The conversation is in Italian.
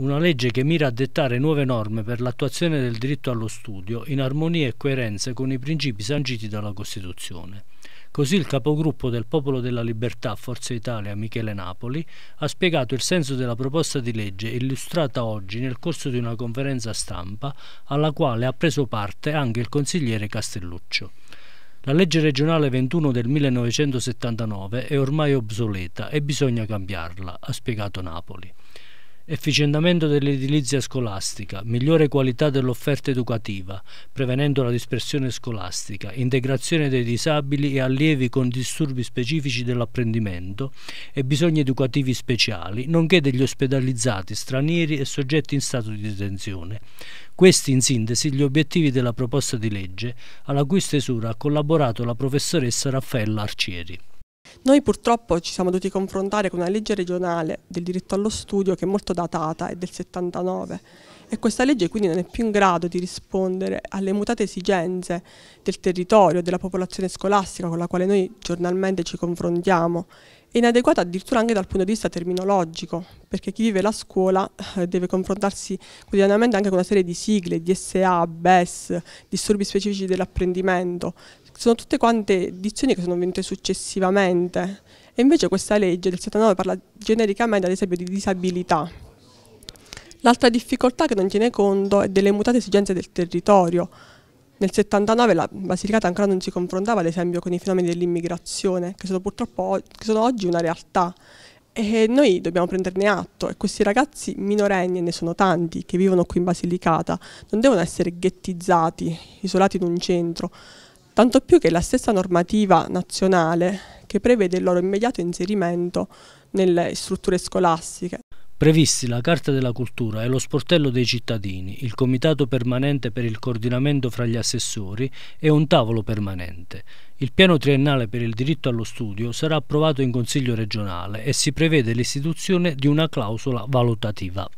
una legge che mira a dettare nuove norme per l'attuazione del diritto allo studio in armonia e coerenza con i principi sanciti dalla Costituzione. Così il capogruppo del Popolo della Libertà Forza Italia Michele Napoli ha spiegato il senso della proposta di legge illustrata oggi nel corso di una conferenza stampa alla quale ha preso parte anche il consigliere Castelluccio. La legge regionale 21 del 1979 è ormai obsoleta e bisogna cambiarla, ha spiegato Napoli efficientamento dell'edilizia scolastica, migliore qualità dell'offerta educativa, prevenendo la dispersione scolastica, integrazione dei disabili e allievi con disturbi specifici dell'apprendimento e bisogni educativi speciali, nonché degli ospedalizzati stranieri e soggetti in stato di detenzione. Questi in sintesi gli obiettivi della proposta di legge, alla cui stesura ha collaborato la professoressa Raffaella Arcieri. Noi purtroppo ci siamo dovuti confrontare con una legge regionale del diritto allo studio che è molto datata, è del 79 e questa legge quindi non è più in grado di rispondere alle mutate esigenze del territorio, della popolazione scolastica con la quale noi giornalmente ci confrontiamo. È inadeguata addirittura anche dal punto di vista terminologico, perché chi vive la scuola eh, deve confrontarsi quotidianamente anche con una serie di sigle, DSA, BES, disturbi specifici dell'apprendimento, sono tutte quante dizioni che sono venute successivamente e invece questa legge del 79 parla genericamente ad esempio di disabilità. L'altra difficoltà che non tiene conto è delle mutate esigenze del territorio. Nel 79 la Basilicata ancora non si confrontava ad esempio con i fenomeni dell'immigrazione che sono purtroppo che sono oggi una realtà e noi dobbiamo prenderne atto e questi ragazzi minorenni, e ne sono tanti, che vivono qui in Basilicata, non devono essere ghettizzati, isolati in un centro, tanto più che la stessa normativa nazionale che prevede il loro immediato inserimento nelle strutture scolastiche. Previsti la Carta della Cultura e lo Sportello dei Cittadini, il Comitato Permanente per il coordinamento fra gli assessori e un tavolo permanente. Il piano triennale per il diritto allo studio sarà approvato in Consiglio regionale e si prevede l'istituzione di una clausola valutativa.